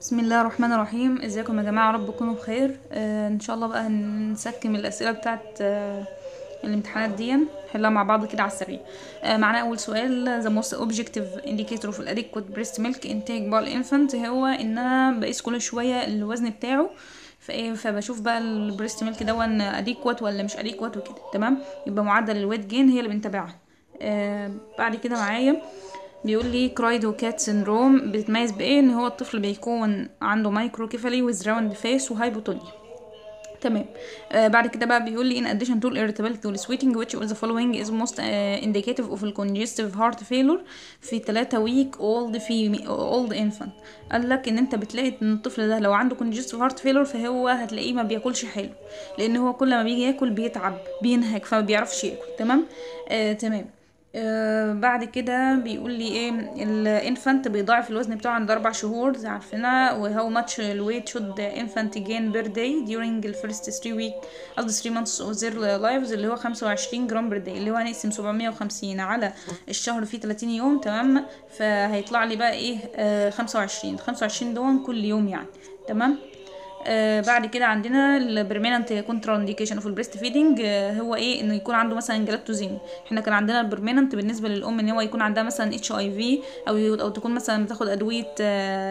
بسم الله الرحمن الرحيم ازيكم يا جماعه رب تكونوا بخير آه ان شاء الله بقى هنسكم الاسئله بتاعت آه الامتحانات دي نحلها مع بعض كده على السريع آه معانا اول سؤال ذا موست اوبجكتيف انديكيتور في الاديكوت بريست ميلك انتاج بقى الانفانت هو ان انا بقيس كل شويه الوزن بتاعه فايه فبشوف بقى البريست ميلك ده اديكوت ولا مش اديكوت وكده تمام يبقى معدل الويت جين هي اللي بنتابعها آه بعد كده معايا آه بيقول لي كرايدو كات سيندروم بيتميز بايه ان هو الطفل بيكون عنده مايكروكيفالي ويز راوند فيس وهايبوتوني تمام آه بعد كده بقى بيقول لي in addition to irritability or sweating which of the following is most uh, indicative of congestive heart failure في 3 ويك اولد في اولد انفانت قال لك ان انت بتلاقي ان الطفل ده لو عنده congestive heart failure فهو هتلاقيه ما بياكلش حلو لان هو كل ما بيجي ياكل بيتعب بينهك فما بيعرفش ياكل تمام آه تمام آه، بعد كده بيقول لي ايه الانفانت بيضاعف الوزن بتاعه عند اربع شهور زي عارفينها وهو ماتش الويت شود انفانت جين بير داي ديورنج الفيرست 3 ويك قصدي 3 مانثس او زير لايفز اللي هو 25 جرام بير داي اللي هو هنقسم 750 على الشهر فيه 30 يوم تمام فهيطلع لي بقى ايه آه، وعشرين 25 25 دون كل يوم يعني تمام آه، بعد كده عندنا البرماننت كونترا انديكيشن اوف البريست فيدنج هو ايه انه يكون عنده مثلا جلاكتوزين احنا كان عندنا البرماننت بالنسبه للام ان هو يكون عندها مثلا اتش اي في او او تكون مثلا بتاخد ادويه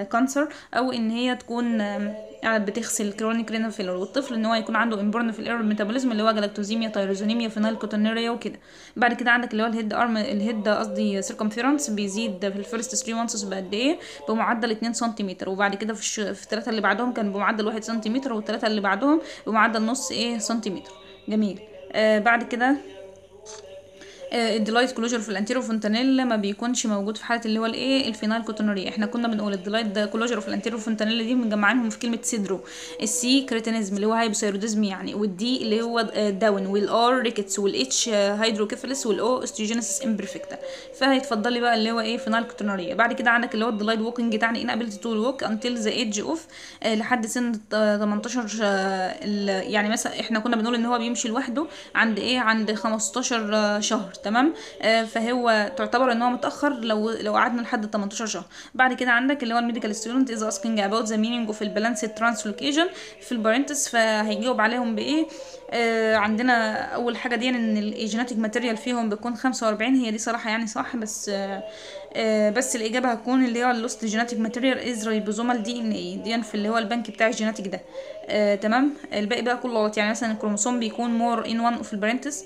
كانسر آه، او ان هي تكون آه يعني بتغسل الكرونيك رينال فيلر والطفل ان هو يكون عنده امبورن في الايرور ميتابوليزم اللي هو جلاكتوزيميا تايروزينيميا كوتونيريا وكده بعد كده عندك اللي هو الهيد ارم الهيد قصدي سيركمفيرنس بيزيد في الفيرست 3 مانثس بقد ايه بمعدل 2 سنتيمتر وبعد كده في, الش... في الثلاثه اللي بعدهم كان بمعدل 1 سنتيمتر والثلاثه اللي بعدهم بمعدل نص ايه سنتيمتر جميل آه بعد كده آه، الديلايت كلوجر في الانتيرو فونتانيلا ما بيكونش موجود في حاله اللي هو الايه الفينال كوتونوريا احنا كنا بنقول الديلايت ده كلوجر في الانتيرو فونتانيلا دي مجمعينهم في كلمه سيدرو السي كريتينيزم اللي هو هايبوثايروديزم يعني والدي اللي هو داون والار ريكتس والاتش هيدروكيفلس والاو استيوجينيسيس امبرفكتا فهيتفضلي بقى اللي هو ايه فينال كوتونوريا بعد كده عندك اللي هو الديلايت ووكينج يعني ابيلتي تو ووك انتل ذا ايدج اوف لحد سن 18 آه، يعني مثلا احنا كنا بنقول ان هو بيمشي لوحده عند ايه عند 15 آه، شهر تمام آه، فهو تعتبر ان هو متاخر لو لو قعدنا لحد 18 شهر بعد كده عندك اللي هو الميديكال ستودنت از اسكينج اباوت ذا مينينج اوف البالانس ترانسلوكيشن في البارنتس فهيجاوب عليهم بايه آه، عندنا اول حاجه دي ان الجيناتيك ماتيريال فيهم بيكون خمسة واربعين هي دي صراحه يعني صح بس آه، آه، بس الاجابه هتكون اللي هو اللوست جيناتيك ماتيريال از ريبوزومال دي ان اي دي في اللي هو البنك بتاع الجيناتيك ده آه تمام الباقي بقى كله غلط يعني مثلا الكروموسوم بيكون مور ان 1 اوف البرنتس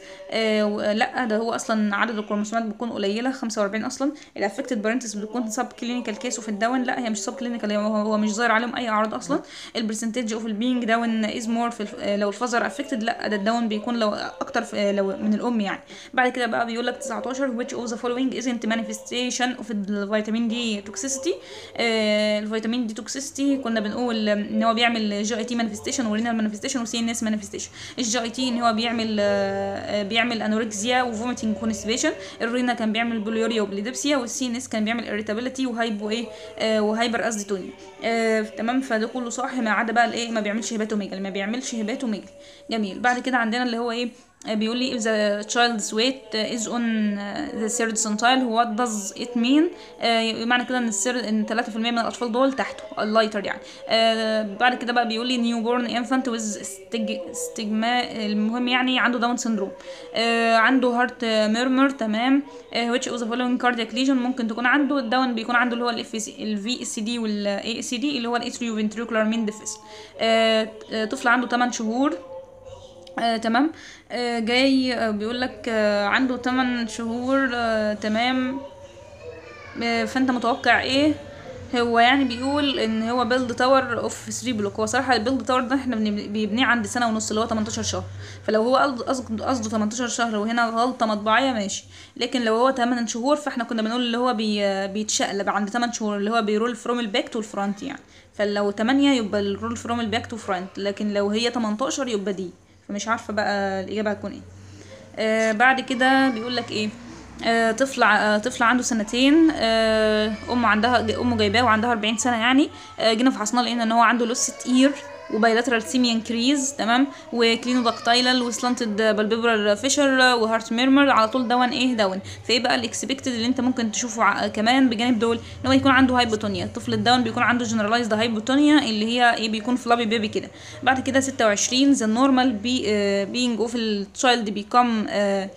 لا ده هو اصلا عدد الكروموسومات بيكون قليله 45 اصلا الافكتد برنتس بتكون سب كلينيكال كيس اوف الداون لا هي مش سب كلينيكال هو مش ظاهر عليهم اي اعراض اصلا البرسنتج اوف البينج داون از مور لو الفازر افكتد لا لا ده الداون بيكون لو اكتر في لو من الام يعني بعد كده بقى بيقول لك 19 which of the following isn't manifestation of D دي آه الفيتامين دي توكسيستي كنا بنقول ان هو بيعمل جي اي تي مانيفيستيشن ورينال مانيفستيشن وسي ان اس مانيفيستيشن الجي اي تي ان هو بيعمل آه، آه، بيعمل انوركسيا وفوميتنج كونستيبيشن الرينا كان بيعمل بوليوريا وبليدبسيا والسي ان اس كان بيعمل اريتابيلتي وهايبو ايه آه، وهايبر آه تمام فده كله صح ما عدا بقى الايه ما بيعملش هيباتوميجال ما بيعملش هيباتوميجال جميل بعد كده عندنا اللي هو ايه آه، بيقول لي if the child's weight is on آه، the third centile what does it mean آه معنى كده ان السر ان 3% من الاطفال دول تحته اللايتر يعني آه بعد كده بقى بيقول لي newborn infant with stigma المهم يعني عنده داون سندروم آه عنده هارت ميرمر تمام آه، which is a following cardiac lesion ممكن تكون عنده الداون بيكون عنده اللي هو ال VSD وال والاي e اللي هو الاتريو ventricular main deficit طفل عنده 8 شهور آه تمام آه جاي آه بيقول لك آه عنده 8 شهور آه تمام آه فانت متوقع ايه هو يعني بيقول ان هو بيلد تاور اوف 3 بلوك هو صراحه البيلد تاور ده احنا بنبنيه عند سنه ونص اللي هو 18 شهر فلو هو قصده قصده 18 شهر وهنا غلطه مطبعيه ماشي لكن لو هو 8 شهور فاحنا كنا بنقول اللي هو بي بيتشقلب عند 8 شهور اللي هو بيرول فروم الباك تو الفرونت يعني فلو 8 يبقى الرول فروم الباك تو فرونت لكن لو هي 18 يبقى دي فمش عارفه بقى الاجابه هتكون ايه آه بعد كده بيقول لك ايه آه، طفل آه، طفل عنده سنتين آه، امه عندها امه جايباه وعندها 40 سنه يعني جينا فحصناه لقينا ان هو عنده لص تقير وبايلاترال سيميان كريز تمام وكلينو داكتايلال وسلانتد بالبيبرال فيشر وهارت ميرمر على طول دون ايه دون فايه بقى الاكسبكتد اللي انت ممكن تشوفه كمان بجانب دول ان هو يكون عنده هايبوتونيا الطفل الداون بيكون عنده جنرالايزد هايبوتونيا اللي هي ايه بيكون فلابي بيبي كده بعد كده 26 ذا نورمال بي بينج اوف التشايلد بيكم آه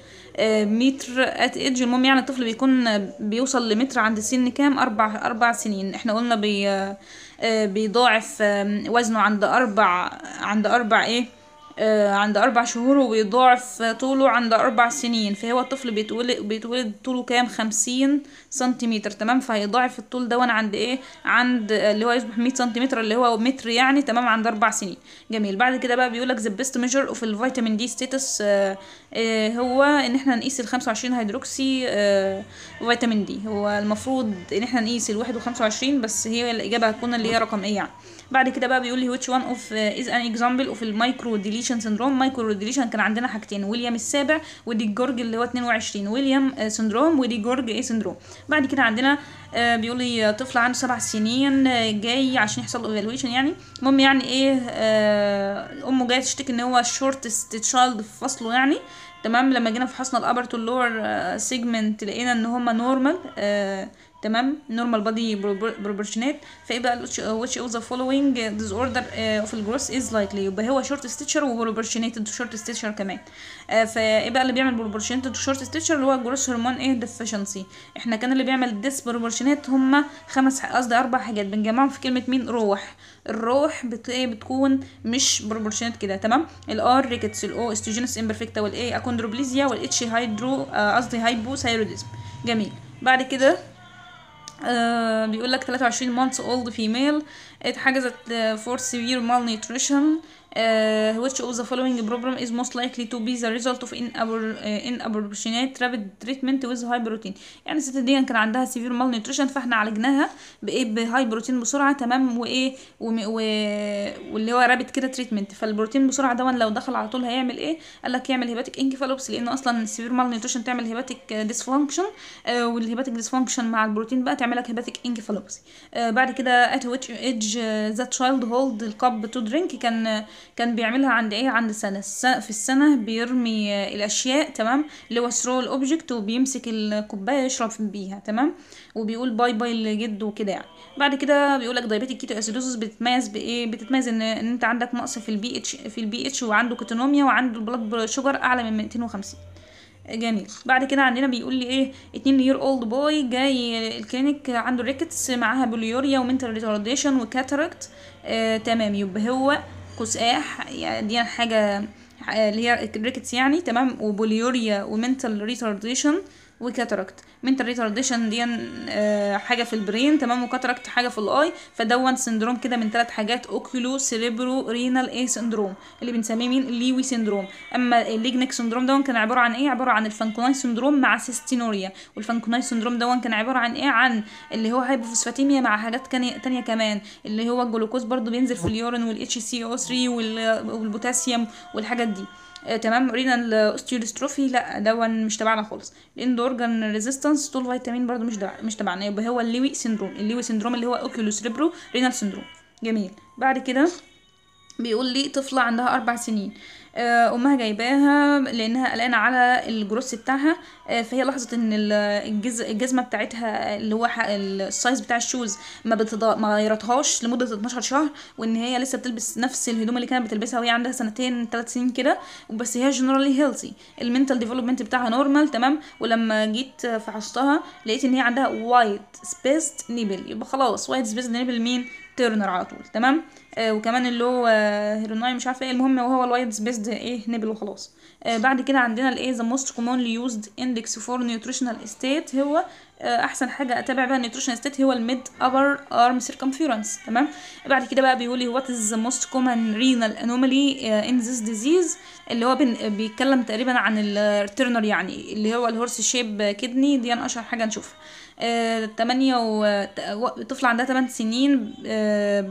متر ات ايدج المهم يعني الطفل بيكون بيوصل لمتر عند سن كام اربع اربع سنين احنا قلنا بي آه، بيضاعف وزنه عند اربع عند اربع ايه آه، عند أربع شهور وبيضاعف طوله عند أربع سنين فهو الطفل بيتولد بيتولد طوله كام خمسين سنتيمتر تمام فهيضاعف الطول دون عند ايه عند اللي هو يصبح مية سنتيمتر اللي هو متر يعني تمام عند أربع سنين جميل بعد كده بقى بيقولك best measure ميجر اوف الفيتامين دي status آه، آه، هو ان احنا نقيس الخمسة وعشرين هيدروكسي فيتامين دي هو المفروض ان احنا نقيس الواحد وخمسة وعشرين بس هي الإجابة هتكون اللي هي رقم ايه يعني بعد كده بقى بيقول لي which one of uh, is an example of micro ديليشن سندروم micro ديليشن كان عندنا حاجتين ويليام السابع ودي جورج اللي هو 22 ويليام سندروم ودي جورج ايه سندروم بعد كده عندنا uh, بيقول لي طفل عنده سبع سنين uh, جاي عشان يحصل له ايفالويشن يعني المهم يعني ايه امه جايه تشتكي ان هو الشورتست تشايلد في فصله يعني تمام لما جينا فحصنا الابرت واللور سيجمنت لقينا ان هما نورمال تمام نورمال بادي بروبورشنات فايه بقى which of the following uh, disorder اوف uh, the growth is likely يبقى هو شورت ستيتشر وبروبورشنيتد شورت ستيتشر كمان آه، فايه بقى اللي بيعمل بروبورشنيتد شورت ستيتشر اللي هو جروث هرمون ايه ديفشنسي احنا كان اللي بيعمل ديس بروبورشنات هما خمس قصدي اربع حاجات بنجمعهم في كلمه مين روح الروح بت... إيه، بتكون مش بروبورشنات كده تمام الار ريكتس الاو استوجينس امبرفكتا والاي اكوندروبليزيا والاتش هايدرو قصدي هايبو ثايروديزم جميل بعد كده آه بيقول لك 23 months old female اتحجزت for severe malnutrition uh, which of the following problem is most likely to be the result of inappropriate آه، rapid treatment with high protein يعني الست دي كان عندها سيفير مال نيوتريشن فاحنا عالجناها بايه بهاي بروتين بسرعه تمام وايه واللي هو رابط كده تريتمنت فالبروتين بسرعه ده لو دخل على طول هيعمل ايه قال لك يعمل هيباتيك انكفالوبس لان اصلا السيفير مال نيوتريشن تعمل هيباتيك ديس فانكشن والهيباتيك ديس فانكشن مع البروتين بقى تعمل لك هيباتيك انكفالوبس آه، بعد كده ات ويتش ايدج ذا تشايلد هولد الكاب تو درينك كان كان بيعملها عند ايه عند سنة في السنة بيرمي الاشياء تمام اللي هو ثرو الاوبجكت وبيمسك الكوباية يشرب بيها تمام وبيقول باي باي لجده وكده يعني بعد كده بيقول لك دايبيتيك كيتو اسيدوسس بتتميز بايه بتتميز ان انت عندك نقص في البي اتش في البي اتش وعنده كوتونوميا وعنده البلاد شوجر اعلى من 250 جميل بعد كده عندنا بيقول لي ايه اتنين يير اولد بوي جاي الكلينيك عنده ريكتس معاها بوليوريا ومنتال ريتارديشن وكاتاركت آه تمام يبقى هو قوس يعني دي حاجه آه، اللي هي الريكتس يعني تمام وبوليوريا ومنتال ريتارديشن وكاتاركت منتال ريتارديشن دي آه، حاجه في البرين تمام وكاتراكت حاجه في الاي فدون سندروم كده من ثلاث حاجات اوكيولو سيريبرو رينال اي سندروم اللي بنسميه مين الليوي سندروم اما الليجنك سندروم دون كان عباره عن ايه عباره عن الفانكوناي سندروم مع سيستينوريا والفانكوناي سندروم دون كان عباره عن ايه عن اللي هو هايبوفوسفاتيميا مع حاجات تانية كمان اللي هو الجلوكوز برضو بينزل في اليورين والاتش سي او 3 والبوتاسيوم والحاجات دي آه تمام رينال اوستيوستروفي لا دون مش تبعنا خالص لان اورجان ريزيستنس طول فيتامين برضو مش مش تبعنا يبقى هو الليوي سيندروم الليوي سيندروم اللي هو اوكيولوس ريبرو رينال سندروم جميل بعد كده بيقول لي طفلة عندها أربع سنين آه، أمها جايباها لأنها قلقانة على الجروس بتاعها آه، فهي لاحظت ان الجزمه بتاعتها اللي هو السايز بتاع الشوز ما بتض... ما غيرتهاش لمده 12 شهر وان هي لسه بتلبس نفس الهدوم اللي كانت بتلبسها وهي عندها سنتين ثلاث سنين كده بس هي جنرالي هيلثي المينتال ديفلوبمنت بتاعها نورمال تمام ولما جيت فحصتها لقيت ان هي عندها وايت سبيست نيبل يبقى خلاص وايت سبيست نيبل مين تيرنر على طول تمام آه وكمان اللي هو هيروناي مش عارفه ايه المهم وهو الوايت سبيس ايه نبل وخلاص آه، بعد كده عندنا الايه ذا موست كومونلي يوزد اندكس فور نيوتريشنال استيت هو آه، احسن حاجه اتابع بها النيوتريشنال ستيت هو الميد ابر ارم سيركمفيرنس تمام بعد كده بقى بيقول لي وات از ذا موست كومن رينال انومالي ان disease ديزيز اللي هو بيتكلم تقريبا عن الترنر يعني اللي هو الهورس شيب كدني دي انا اشهر حاجه نشوفها آه، تمانية و... طفلة عندها 8 سنين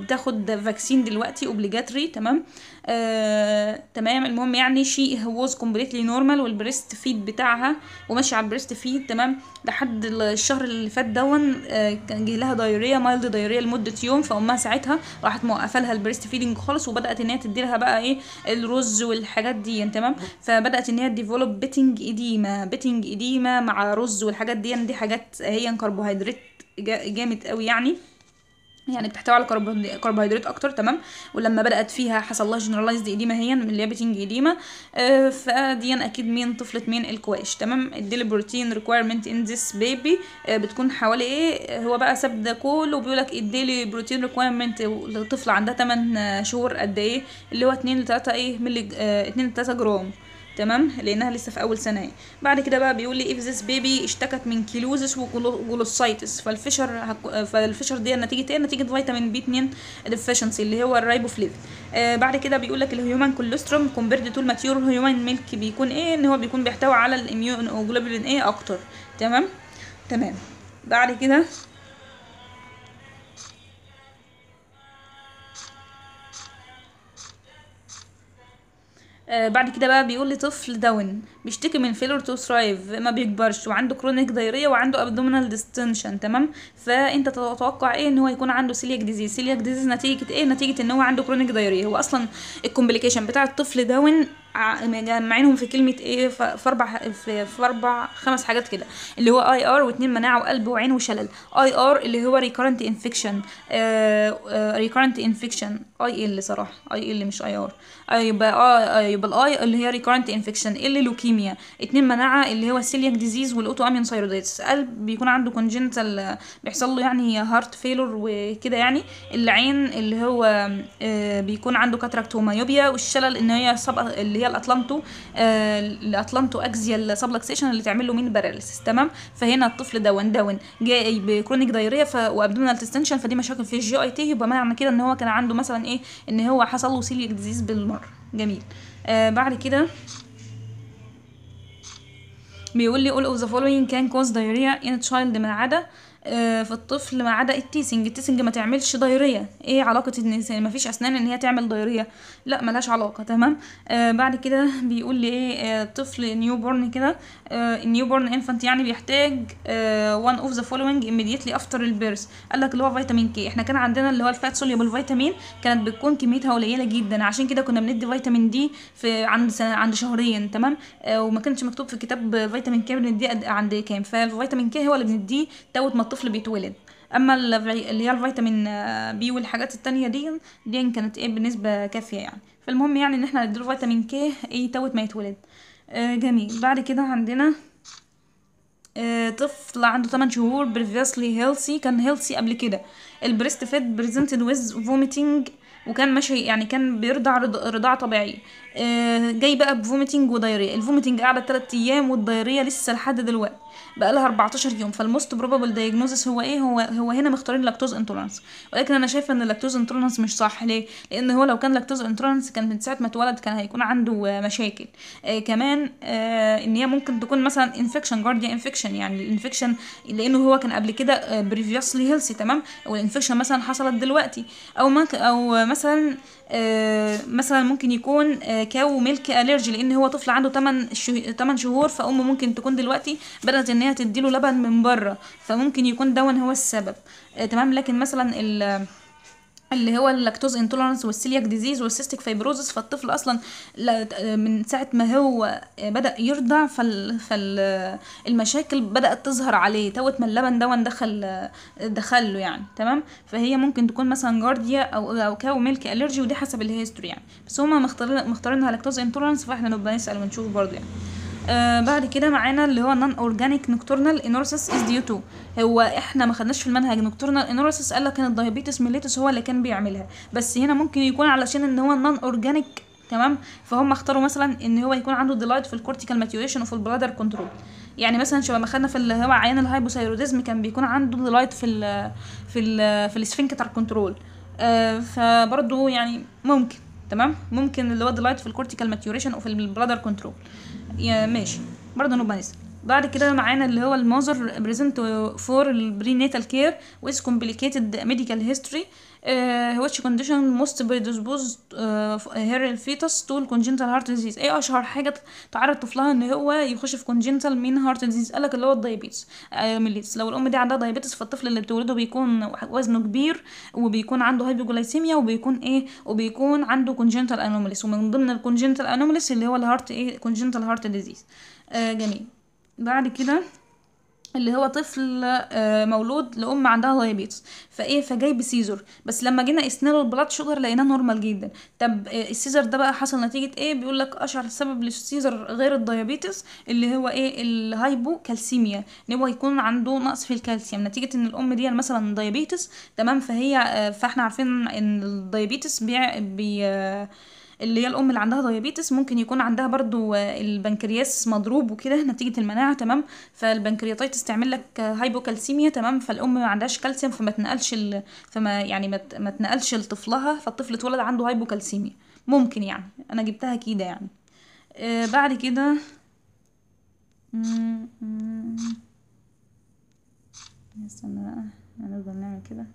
بتاخد فاكسين دلوقتي اوبليجاتري تمام آه، تمام المهم يعني شيء هوز كومبليتلي نورمال والبريست فيد بتاعها وماشي على البريست فيد تمام لحد الشهر اللي فات دون آه، كان جه لها دايريه مايلد دايريه لمده يوم فامها ساعتها راحت موقفه لها البريست فيدنج خالص وبدات ان هي تدي لها بقى ايه الرز والحاجات دي يعني تمام فبدات ان هي ديفلوب بيتنج اديما بيتنج اديما مع رز والحاجات دي يعني دي حاجات هي كربوهيدرات جامد قوي يعني يعني بتحتوي على كربوهيدرات اكتر تمام ولما بدات فيها حصل لها جنرالايزد ايديما هي من اللي ليابيتنج ايديما آه فديا اكيد مين طفله مين الكواش تمام الديلي بروتين ريكويرمنت ان ذس بيبي بتكون حوالي ايه هو بقى ساب ده كله وبيقول لك الديلي بروتين ريكويرمنت للطفله عندها 8 شهور قد ايه اللي هو 2 ل 3 ايه ملي 2 ل 3 جرام تمام لانها لسه في اول سنه بعد كده بقى بيقول لي if بيبي اشتكت من كيلوزس وجلوسايتس فالفشر فالفشر دي نتيجه ايه نتيجه فيتامين بي 2 ديفيشنسي اللي هو الرايبوفليفين آه بعد كده بيقول لك الهيومن كوليستروم كومبيرد تو الماتيور هيومن ميلك بيكون ايه ان هو بيكون بيحتوي على الاميون جلوبولين ايه اكتر تمام تمام بعد كده آه، بعد كده بقى بيقول لطفل داون بيشتكي من فيلر تو ثرايف ما بيكبرش وعنده كرونيك دايريه وعنده ابدومينال ديستنشن تمام فانت تتوقع ايه ان هو يكون عنده سيلياك ديزيز سيلياك ديزيز نتيجه ايه نتيجه ان هو عنده كرونيك دايريه هو اصلا الكومبليكيشن بتاع الطفل داون مجمعينهم في كلمه ايه في اربع في اربع خمس حاجات كده اللي هو اي ار واتنين مناعه وقلب وعين وشلل اي ار اللي هو ريكورنت انفكشن ريكورنت انفكشن اي ال صراحه اي ال مش اي ار يبقى اه يبقى الاي اللي هي ريكورنت انفكشن ال لوكيميا ليوكيميا اتنين مناعه اللي هو السيلياك ديزيز والاوتو امين سيروديتس قلب بيكون عنده كونجنتال بيحصل له يعني هارت فيلور وكده يعني العين اللي هو آه، بيكون عنده كاتراكت ومايوبيا والشلل ان هي اللي هي الأطلانتو آه، الأطلانتو اكزيال سبلكسيشن اللي تعمل له مين باراليسيس تمام فهنا الطفل داون داون جاي بكرونيك دايريا ف... وابدونال تستنشن فدي مشاكل في الجي اي تي يبقى معنى كده ان هو كان عنده مثلا ايه ان هو حصل له سيليك ديزيز بالمره جميل آه بعد كده بيقول لي all of the following can cause diarrhea in a child من العاده آه، في الطفل ما عدا التيسنج التيسنج ما تعملش دايريه ايه علاقه ان يعني ما فيش اسنان ان هي تعمل دايريه لا ملهاش علاقه تمام آه، بعد كده بيقول لي ايه الطفل نيو بورن كده النيو بورن انفانت يعني بيحتاج وان اوف ذا فولوينج ايميديتلي افتر البيرث قال لك اللي هو فيتامين كي احنا كان عندنا اللي هو الفات سوليبل فيتامين كانت بتكون كميتها قليله جدا عشان كده كنا بندي فيتامين دي في عند عند شهرين تمام آه، وما كانش مكتوب في كتاب فيتامين كي بنديه عند كام فالفيتامين كي هو اللي بنديه توت الطفل بيتولد اما اللي هي الفيتامين بي آه، والحاجات التانية دي دي كانت ايه بنسبه كافيه يعني فالمهم يعني ان احنا نديله فيتامين كي ايه توت ما يتولد آه جميل بعد كده عندنا آه طفل عنده 8 شهور بريفيسلي هيلثي كان هيلثي قبل كده البريست فيد بريزنتد ويز فوميتنج وكان ماشي يعني كان بيرضع رضاعة طبيعية آه، جاي بقى بفوميتنج ودايريا الفوميتنج قعدت 3 ايام والدايريا لسه لحد دلوقتي بقى لها 14 يوم فالموست بروبابل دايجنوزس هو ايه هو هو هنا مختارين لاكتوز انتولرانس ولكن انا شايفه ان اللاكتوز انتولرانس مش صح ليه لان هو لو كان لاكتوز انتولرانس كان من ساعه ما اتولد كان هيكون عنده مشاكل آه كمان آه ان هي ممكن تكون مثلا انفكشن جارديا انفكشن يعني الانفكشن لانه هو كان قبل كده بريفيوسلي آه، هيلثي تمام والانفكشن مثلا حصلت دلوقتي او او مثلا آه، مثلا ممكن يكون آه، كاو ميلك اليرجي لان هو طفل عنده 8 8 شهور فامه ممكن تكون دلوقتي بدات ان هي تديله لبن من بره فممكن يكون ده هو السبب آه، تمام لكن مثلا اللي هو اللاكتوز انتولرانس والسيلياك ديزيز والسيستيك فيبروزس فالطفل اصلا من ساعه ما هو بدا يرضع فالمشاكل بدات تظهر عليه توت ما اللبن دون دخل دخل له يعني تمام فهي ممكن تكون مثلا جارديا او او كاو ميلك الرجي ودي حسب الهيستوري يعني بس هما مختارينها لاكتوز انتولرانس فاحنا نبقى نسال ونشوف برضه يعني آه بعد كده معانا اللي هو نون اورجانيك نوكتورنال انورسس از ديو تو هو احنا ما خدناش في المنهج نوكتورنال انورسس قال لك ان الدايابيتس ميليتس هو اللي كان بيعملها بس هنا ممكن يكون علشان ان هو نون اورجانيك تمام فهم اختاروا مثلا ان هو يكون عنده ديلايت في الكورتيكال ماتيوريشن وفي البلادر كنترول يعني مثلا شبه ما خدنا في اللي هو عيان الهايبوثايروديزم كان بيكون عنده ديلايت في ال في ال في السفنكتر كنترول آه فبرضه يعني ممكن تمام ممكن اللي هو ديلايت في الكورتيكال ماتيوريشن وفي البلادر كنترول e, mexe. Bora dar no banho. Assim. بعد كده معانا اللي هو الماذر بريزنت فور البرينيتال كير ويز كومبليكيتد ميديكال هيستوري ويتش كونديشن موست بريدسبوز هير الفيتس تو كونجنتال هارت ديزيز ايه اشهر حاجه تعرض طفلها ان هو يخش في كونجنتال مين هارت ديزيز قال لك اللي هو الدايبيتس آه، ميليتس لو الام دي عندها دايبيتس فالطفل اللي بتولده بيكون وزنه كبير وبيكون عنده هايبوجلايسيميا وبيكون ايه وبيكون عنده كونجنتال انوماليس ومن ضمن الكونجنتال انوماليس اللي هو الهارت ايه كونجنتال هارت ديزيز جميل بعد كده اللي هو طفل آه، مولود لام عندها دايابيتس فايه فجايب سيزر بس لما جينا قسنا له البلاد شوجر لقيناه نورمال جدا طب آه، السيزر ده بقى حصل نتيجه ايه بيقول لك اشهر سبب للسيزر غير الدايابيتس اللي هو ايه الهايبو كالسيميا ان هو يكون عنده نقص في الكالسيوم نتيجه ان الام دي مثلا دايابيتس تمام فهي آه، فاحنا عارفين ان الدايابيتس بي, بي اللي هي الام اللي عندها دايابيتس ممكن يكون عندها برضو آه، البنكرياس مضروب وكده نتيجه المناعه تمام فالبنكرياتيتس تعمل لك هايبوكالسيميا تمام فالام ما عندهاش كالسيوم فما تنقلش ال... فما يعني ما تنقلش لطفلها فالطفل اتولد عنده هايبوكالسيميا ممكن يعني انا جبتها كده يعني آه بعد كده استنى بقى هنفضل نعمل كده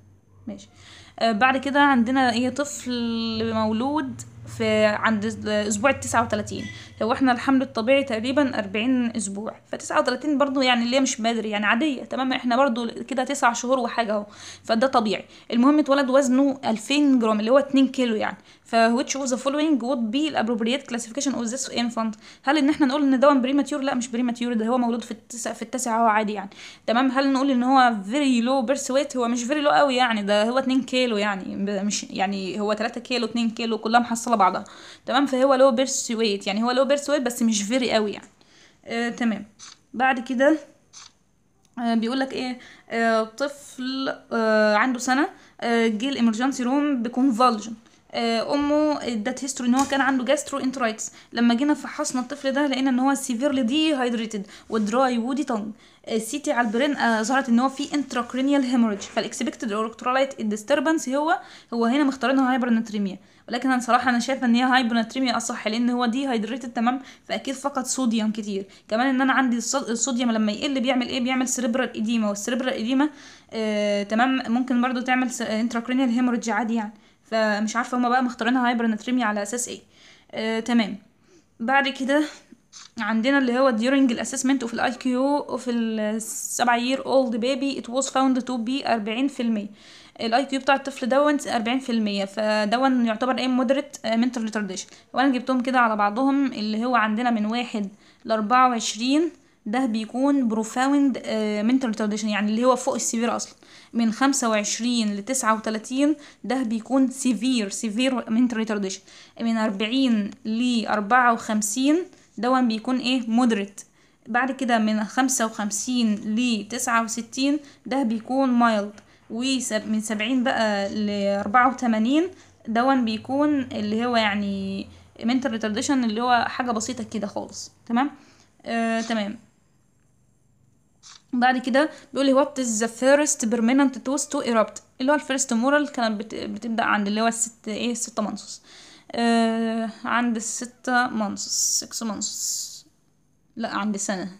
ماشي آه بعد كده عندنا ايه طفل مولود في عند اسبوع ال 39 لو احنا الحمل الطبيعي تقريبا 40 اسبوع ف 39 برضو يعني اللي مش بدري يعني عاديه تمام احنا برضو كده 9 شهور وحاجه اهو فده طبيعي المهم اتولد وزنه 2000 جرام اللي هو 2 كيلو يعني ف which of the following would be appropriate classification of this infant هل ان احنا نقول ان ده بريماتيور لا مش بريماتيور ده هو مولود في التسع في التاسع هو عادي يعني تمام هل نقول ان هو very low birth weight هو مش very low قوي يعني ده هو 2 كيلو يعني مش يعني هو 3 كيلو 2 كيلو كلها محصله بعضها تمام فهو low birth weight يعني هو low birth weight بس مش very قوي يعني آه تمام بعد كده آه، بيقول لك ايه آه، طفل آه، عنده سنه جه الامرجنسي روم بكونفالجن آه، امه ادت هيستوري ان هو كان عنده جاسترو انترايتس لما جينا فحصنا الطفل ده لقينا ان هو سيفيرلي دي هايدريتد ودراي وودي تونج سي تي على البرين ظهرت ان هو في انتراكرينيال هيموريج فالاكسبكتد الكترولايت الديستربنس هو هو هنا مختارينها هايبرناتريميا ولكن انا صراحه انا شايفه ان هي هايبرناتريميا اصح لان هو دي هايدريتد تمام فاكيد فقد صوديوم كتير كمان ان انا عندي الصوديوم لما يقل بيعمل ايه بيعمل سيربرال ايديما والسيربرال ايديما آه تمام ممكن برضو تعمل انتراكرينيال هيموريج عادي يعني فمش عارفه هما بقى مختارينها هايبرناتريميا على اساس ايه آه تمام بعد كده عندنا اللي هو during الاسسمنت اوف الاي كيو اوف السبعة يير اولد بيبي ات واز فاوند تو بي 40% الاي كيو بتاع الطفل دون 40% فدون يعتبر ايه مودريت منتال ريتارديشن وانا جبتهم كده على بعضهم اللي هو عندنا من واحد ل 24 ده بيكون بروفاوند منتال ريتارديشن يعني اللي هو فوق السيفير اصلا من خمسة وعشرين لتسعة وتلاتين ده بيكون سيفير سيفير منتال ريتارديشن من أربعين ل وخمسين ده بيكون ايه مودريت بعد كده من خمسة وخمسين 69 وستين ده بيكون مايلد ومن سبعين بقى ل وتمانين ده بيكون اللي هو يعني منتال ريتارديشن اللي هو حاجة بسيطة كده خالص تمام آه، تمام بعد كده بيقول لي وات از ذا فيرست بيرمننت توست تو ايربت اللي هو الفيرست مورال كانت بت... بتبدا عند اللي هو الست ايه الستة منصص آه عند الستة منصص سكس منصص لا عند سنة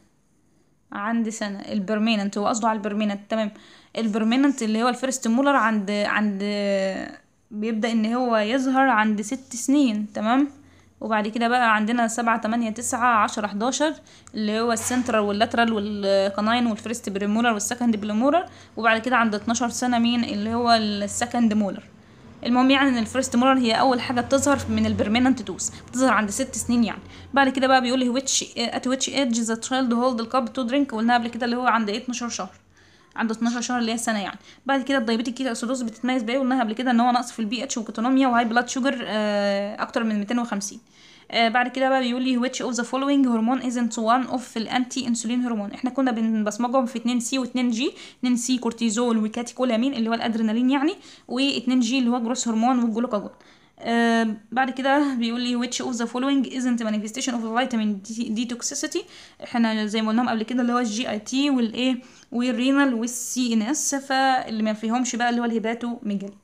عند سنة البرمننت هو قصده على البرميننت تمام البرمننت اللي هو الفيرست مولر عند عند بيبدأ ان هو يظهر عند ست سنين تمام وبعد كده بقى عندنا سبعة تمانية تسعة عشر حداشر اللي هو السنترال واللاترال والقناين والفرست بريمولر والسكند بريمولر وبعد كده عند اتناشر سنة مين اللي هو السكند مولر المهم يعني ان الفرست مولر هي اول حاجه بتظهر من البرمننت توس بتظهر عند ست سنين يعني بعد كده بقى بيقول لي ويتش ات ويتش ايدج ذا تشايلد هولد الكاب تو درينك قلناها قبل كده اللي هو عند إيه؟ اتناشر شهر عنده 12 شهر اللي هي السنه يعني بعد كده الدايبيتيك كيتو اسيدوز بتتميز بايه قلناها قبل كده ان هو نقص في البي اتش وكوتونوميا وهاي بلاد آه، شوجر اكتر من 250 آه، بعد كده بقى بيقول لي which of the following hormone isn't one of الانتي انسولين هرمون احنا كنا بنبصمجهم في 2 سي و2 جي 2 سي كورتيزول وكاتيكولامين اللي هو الادرينالين يعني و2 جي اللي هو جروس هرمون والجلوكاجون آه بعد كده بيقول لي which of the following isn't manifestation of vitamin D, D toxicity احنا زي ما قلناهم قبل كده اللي هو الجي اي تي والايه والرينال والسي ان اس فاللي ما فيهمش بقى اللي هو الهيباتو ميجالي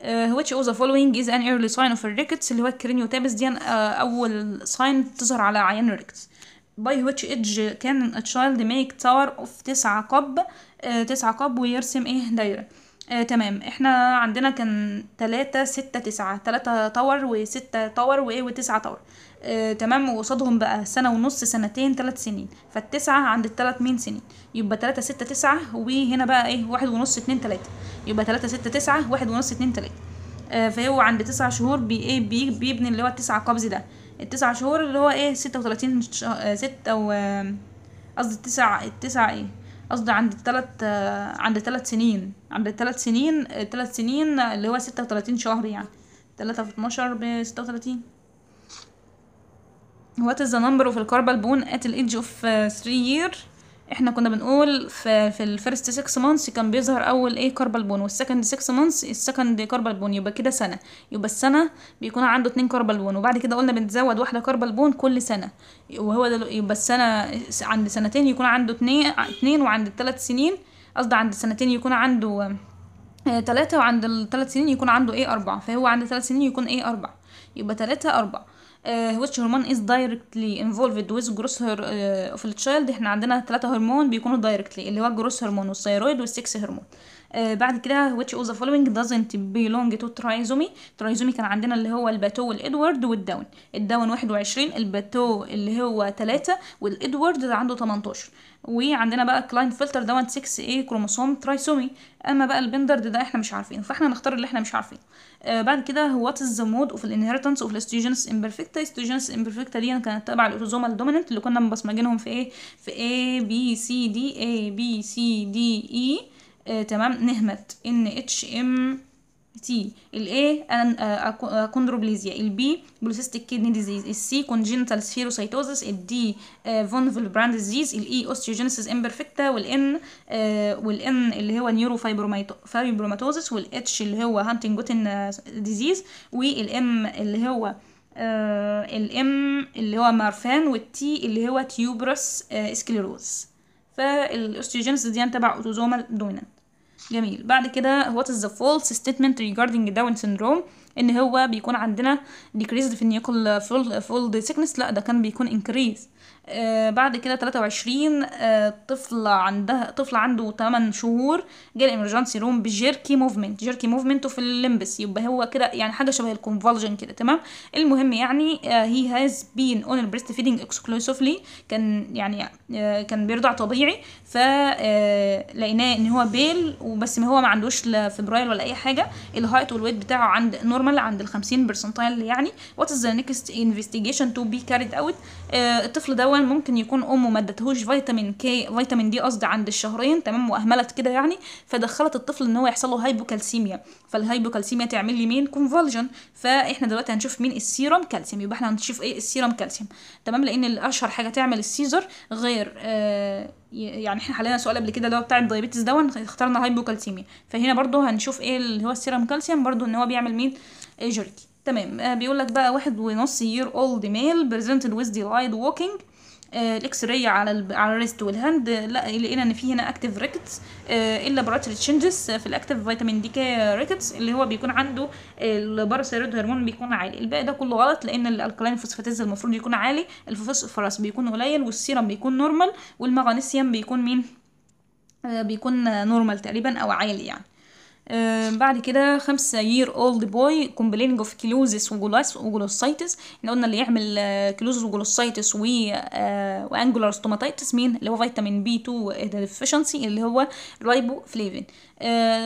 آه، which of the following is an early sign of rickets اللي هو الكرينيوتابس دي آه، أول sign تظهر على عيان الريكتس by which age can a child make tower of تسعة قب آه، تسعة قب ويرسم ايه دايرة آه تمام احنا عندنا كان تلاتة ستة تسعة تلاتة تاور وستة تاور وايه وتسعة تاور آه تمام وقصادهم بقى سنة ونص سنتين تلات سنين فالتسعة عند التلات مين سنين يبقى تلاتة ستة تسعة وهنا بقى ايه واحد ونص اتنين تلاتة يبقى تلاتة ستة تسعة واحد ونص اتنين تلاتة آه فهو عند تسعة شهور بي ايه بي بيبني اللي هو التسعة قبض ده التسع شهور اللي هو ايه ستة وتلاتين آه، ستة و قصدي التسع التسع ايه قصدي عند التلات آه، عند التلات سنين عند التلات سنين التلات آه، سنين اللي هو ستة وتلاتين شهر يعني تلاتة في اتناشر بستة وتلاتين what is the number of الكاربال بون at the age of 3 uh, year احنا كنا بنقول في في الفيرست 6 مانس كان بيظهر اول ايه كاربال بون والسكند 6 مانس السكند كاربال بون يبقى كده سنه يبقى السنه بيكون عنده اتنين كاربال بون وبعد كده قلنا بنزود واحده كاربال بون كل سنه وهو ده يبقى السنه عند سنتين يكون عنده اتنين اتنين وعند الثلاث سنين قصدي عند سنتين يكون عنده آه، تلاتة وعند الثلاث سنين يكون عنده ايه أربعة فهو عند ثلاث سنين يكون ايه أربعة يبقى تلاتة أربعة which hormone is directly involved with growth of the child احنا عندنا ثلاثة هرمون بيكونوا directly اللي هو growth هرمون والثيرويد والسكس هرمون آه، بعد كده which of the following doesn't belong to trisomy trisomy كان عندنا اللي هو الباتو والادوارد والداون الداون 21 الباتو اللي هو 3 والادوارد عنده 18 وعندنا بقى كلاين فلتر داون 6 اي كروموسوم ترايسومي اما بقى البندرد ده احنا مش عارفين فاحنا نختار اللي احنا مش عارفين آه بعد كده وات از ذا مود اوف الانهيرتنس اوف الاستيجنس امبرفكتا استيجنس امبرفكتا دي كانت تبع الاوتوزومال دوميننت اللي كنا مبصمجينهم في ايه في اي بي سي دي اي بي سي دي اي آه، تمام نهمت ان اتش ام تي الاي اكوندروبليزيا البي بوليسيستيك كيدني ديزيز السي كونجنتال سفيروسايتوزس الدي فون فيلبراند ديزيز الاي اوستيوجينيسيس امبرفكتا والان والان اللي هو نيورو فايبروماتوزس والاتش اللي هو هانتنجوتن ديزيز والام اللي هو آه، الام اللي هو مارفان والتي اللي هو تيوبرس اسكليروز فالاوستيوجينيسيس دي تبع اوتوزومال دومينانت جميل بعد كده what is the false statement regarding down syndrome ان هو بيكون عندنا decreased finical fold sickness لا ده كان بيكون increased آه، بعد كده 23 آه، طفلة عندها طفل عنده 8 شهور جاء الامرجنسي روم بجيركي موفمنت جيركي موفمنت في الليمبس يبقى هو كده يعني حاجة شبه الكونفولجن كده تمام المهم يعني هي هاز بين اون البريست فيدنج اكسكلوسيفلي كان يعني آه، كان بيرضع طبيعي ف لقيناه ان هو بيل وبس ما هو ما عندوش لا فبرايل ولا اي حاجة الهايت والويت بتاعه عند نورمال عند ال 50 برسنتايل يعني وات از ذا نيكست انفستيجيشن تو بي كاريد اوت الطفل دوت الاول ممكن يكون امه ما ادتهوش فيتامين كي فيتامين دي قصدي عند الشهرين تمام واهملت كده يعني فدخلت الطفل ان هو يحصل له هايبوكالسيميا فالهايبوكالسيميا تعمل لي مين كونفولجن فاحنا دلوقتي هنشوف مين السيروم كالسيوم يبقى احنا هنشوف ايه السيروم كالسيوم تمام لان اشهر حاجه تعمل السيزر غير آه يعني احنا حلينا سؤال قبل كده اللي هو بتاع الدايابيتس ده اخترنا هايبوكالسيميا فهنا برضو هنشوف ايه اللي هو السيرم كالسيوم برضو ان هو بيعمل مين جيركي تمام آه، بيقول لك بقى واحد ونص يير اولد ميل بريزنتد ويز ديلايد ووكينج آه، الاكس راي على على الريست والهاند لا لقينا ان في هنا اكتف ريكتس اللابراتوري تشينجز في الاكتف فيتامين دي كي ريكتس اللي هو بيكون عنده آه، الباراثيرويد هرمون بيكون عالي الباقي ده كله غلط لان الالكالين فوسفاتيز المفروض يكون عالي الفوسفورس بيكون قليل والسيرم بيكون نورمال والمغنيسيوم بيكون مين آه، بيكون نورمال تقريبا او عالي يعني آه، بعد كده خمسة old boy complaining of اوف كيلوزيس وجلوسايتس احنا قلنا اللي يعمل كيلوزيس وجلوسايتس وانجولار ستوماتيتس مين اللي هو فيتامين بي 2 deficiency اللي هو الرايبو آه، فليفين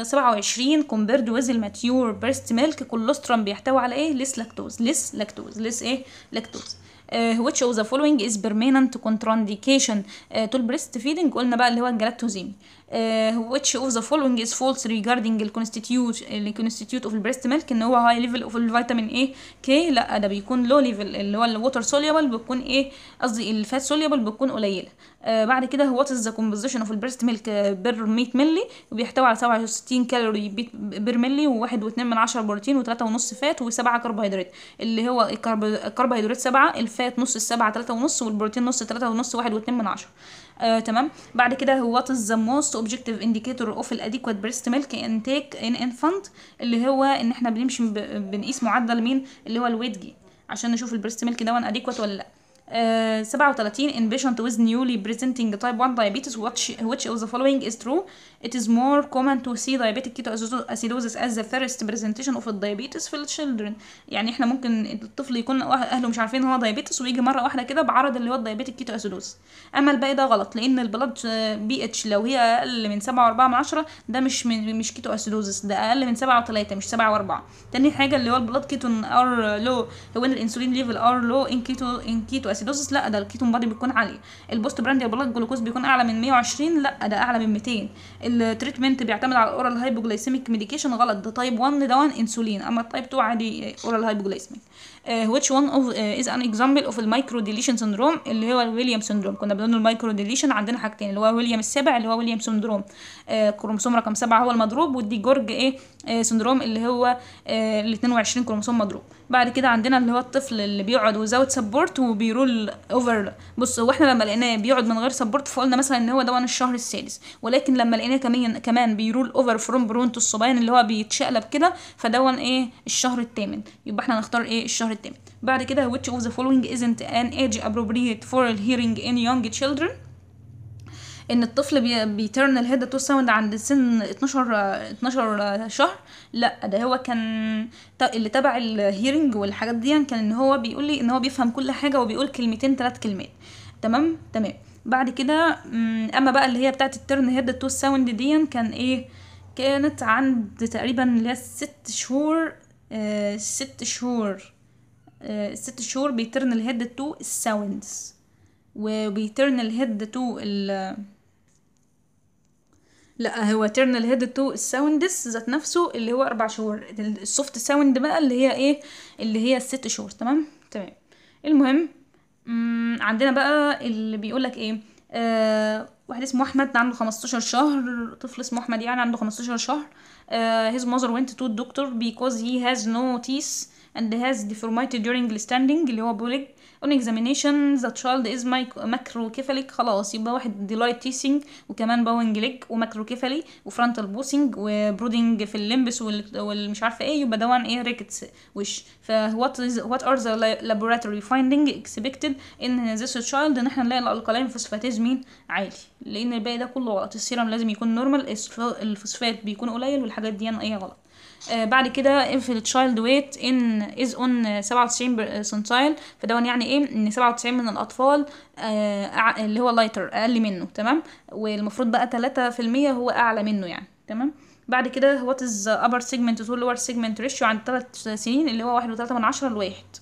سبعة وعشرين كومبيرد ويز الماتيور بريست ميلك كولوسترم بيحتوي على ايه ليس لاكتوز ليس لاكتوز ليس ايه لاكتوز آه، uh, which of the following is permanent contraindication uh, to breastfeeding قلنا بقى اللي هو الجلاكتوزيمي آه، which of the following is false regarding the constitution uh, the constitution of breast milk ان هو high level of vitamin A K لا ده بيكون low level اللي هو water soluble بيكون ايه قصدي الفات soluble بيكون قليله آه، بعد كده what is the composition of breast milk per 100 مللي وبيحتوي على 67 كالوري بير مللي وواحد واتنين من عشرة بروتين وتلاتة ونص فات وسبعة كربوهيدرات اللي هو الكربوهيدرات سبعة الفات نص السبعة تلاتة ونص والبروتين نص تلاتة ونص واحد من عشرة آه تمام بعد كده هو وات از ذا موست اوبجكتيف انديكيتور اوف الاديكوات بريست ميلك انتيك ان انفانت اللي هو ان احنا بنمشي بنقيس معدل مين اللي هو الويت جين عشان نشوف البريست ميلك ده اديكوات ولا لا 37 in patient with newly presenting type 1 diabetes which, which of the following is true it is more common to see diabetic ketoacidosis as the first presentation of diabetes في children يعني احنا ممكن الطفل يكون اهله مش عارفين هو diabetes ويجي مره واحده كده بعرض اللي هو diabetic ketoacidosis اما الباقي ده غلط لان البلاد بي اتش لو هي اقل من 7.4 من 10 ده مش من مش ketoacidosis ده اقل من 7 و3 مش 7 و4 تاني حاجه اللي هو البلاد كيتون ار لو هو الانسولين ليفل ار لو ان كيتو ان كيتو الاسيدوزس لا ده الكيتون بادي بتكون عاليه البوست برانديال بلاد جلوكوز بيكون اعلى من 120 لا ده اعلى من 200 التريتمنت بيعتمد على الاورال هايبوجلايسيميك ميديكيشن غلط ده تايب 1 ده وان انسولين اما التايب 2 عادي اورال هايبوجلايسيميك Uh, which one of uh, is an example of micro deletion syndrome اللي هو الويليام syndrome كنا بنقول المايكرو ديليشن عندنا حاجتين اللي هو ويليام السابع اللي هو ويليام syndrome uh, كروموسوم رقم سبعة هو المضروب ودي جورج ايه سندروم اللي هو ال 22 كروموسوم مضروب بعد كده عندنا اللي هو الطفل اللي بيقعد وزاوت سبورت وبيرول اوفر بص هو احنا لما لقيناه بيقعد من غير سبورت فقلنا مثلا ان هو دوان الشهر السادس ولكن لما لقيناه كمان كمان بيرول اوفر فروم برونتو الصبيان اللي هو بيتشقلب كده فدون ايه الشهر الثامن يبقى احنا هنختار ايه الشهر الشهر التام بعد كده which of the following isn't an age appropriate for hearing in young children ان الطفل بيترن الهيد تو ساوند عند سن 12 12 شهر لا ده هو كان اللي تبع الهيرنج والحاجات دي يعني كان ان هو بيقول لي ان هو بيفهم كل حاجه وبيقول كلمتين ثلاث كلمات تمام تمام بعد كده اما بقى اللي هي بتاعه الترن هيد تو ساوند دي يعني كان ايه كانت عند تقريبا اللي هي ست شهور آه ست شهور الست آه، شهور بيترن الهيد تو الساوندز وبيترن الهيد تو ال لا هو ترن الهيد تو الساوندس ذات نفسه اللي هو اربع شهور السوفت ساوند بقى اللي هي ايه اللي هي الست شهور تمام تمام المهم عندنا بقى اللي بيقولك ايه آه واحد اسمه احمد عنده 15 شهر طفل اسمه احمد يعني عنده 15 شهر آه his mother went to the doctor because he has no teeth and has deformity during standing اللي هو بولج on examination the child is macrocephalic خلاص يبقى واحد delayed teasing وكمان bowing leg frontal وفرونتال بوسنج وبرودنج في الليمبس والمش عارفه ايه يبقى ده ايه ريكتس وش ف what is what are the laboratory finding expected in this child ان احنا نلاقي الالقلين فوسفاتيز مين عالي لان الباقي ده كله غلط السيرم لازم يكون نورمال الفوسفات بيكون قليل والحاجات دي يعني ايه غلط آه، بعد كده infant child ويت ان از اون 97 سنتايل فده يعني ايه ان 97 من الاطفال آه، اللي هو لايتر اقل منه تمام والمفروض بقى 3% هو اعلى منه يعني تمام بعد كده وات از ابر سيجمنت تو lower سيجمنت ريشيو عند 3 سنين اللي هو 1.3 وتلاتة من عشرة لواحد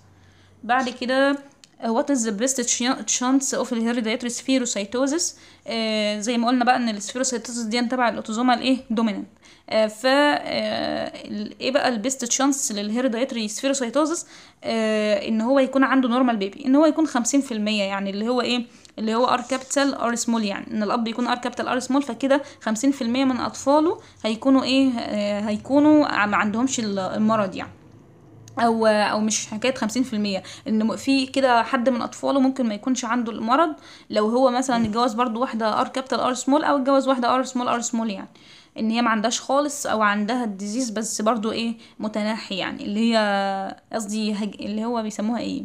بعد كده وات از ذا best chance of hereditary spherocytosis آه زي ما قلنا بقى ان السفيروسايتوزس دي تبع الاوتوزومال ايه دوميننت آه، ف آه، ايه بقى البيست تشانس للهير دايتري سفيروسايتوزس آه، ان هو يكون عنده نورمال بيبي ان هو يكون 50% يعني اللي هو ايه اللي هو ار كابيتال ار سمول يعني ان الاب يكون ار كابيتال ار سمول فكده 50% من اطفاله هيكونوا ايه هيكونوا ما عندهمش المرض يعني او او مش حكايه 50% ان في كده حد من اطفاله ممكن ما يكونش عنده المرض لو هو مثلا اتجوز برضو واحده ار كابيتال ار سمول او اتجوز واحده ار سمول ار سمول يعني ان هي ما عندهاش خالص او عندها الديزيز بس برضو ايه متناحي يعني اللي هي قصدي هج... اللي هو بيسموها ايه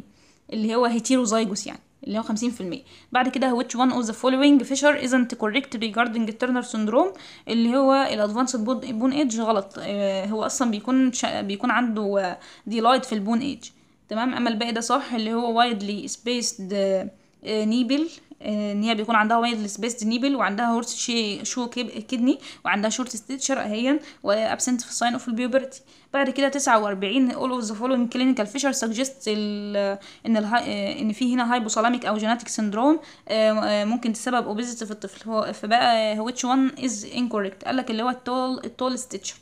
اللي هو هيتيروزايجوس يعني اللي هو 50% بعد كده which one of the following فيشر isn't correct regarding Turner syndrome اللي هو الادفانسد بون ايدج غلط آه، هو اصلا بيكون شا... بيكون عنده ديلايت في البون ايدج تمام اما الباقي ده صح اللي هو widely spaced آه، نيبل ان هي بيكون عندها وايد بيست نيبل وعندها هورس شي شو كدني وعندها شورت ستيتشر اهي وابسنت في ساين اوف البيوبرتي بعد كده تسعة وأربعين اوف ذا فولوينج كلينيكال فيشر سجست ان ان في هنا hypothalamic او جيناتيك آه، سندروم ممكن تسبب اوبيزيتي في الطفل هو فبقى وان از is قال قالك اللي هو التول التول ستيتشر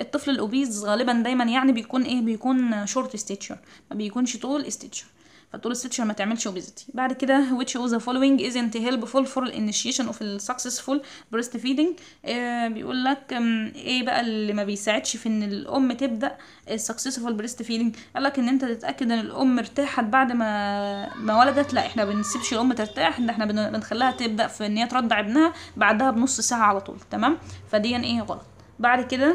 الطفل الاوبيز غالبا دايما يعني بيكون ايه بيكون شورت ستيتشر ما بيكونش طول ستيتشر فتقول الست عشان ما تعملش اوبيزيتي بعد كده which of the following isn't helpful for initiation of successful breastfeeding آه بيقول لك ايه بقى اللي ما بيساعدش في ان الام تبدا successful breastfeeding قال لك ان انت تتاكد ان الام ارتاحت بعد ما ما ولدت لا احنا بنسيبش الام ترتاح ان احنا بنخليها تبدا في ان هي ترضع ابنها بعدها بنص ساعه على طول تمام فدي يعني ايه غلط بعد كده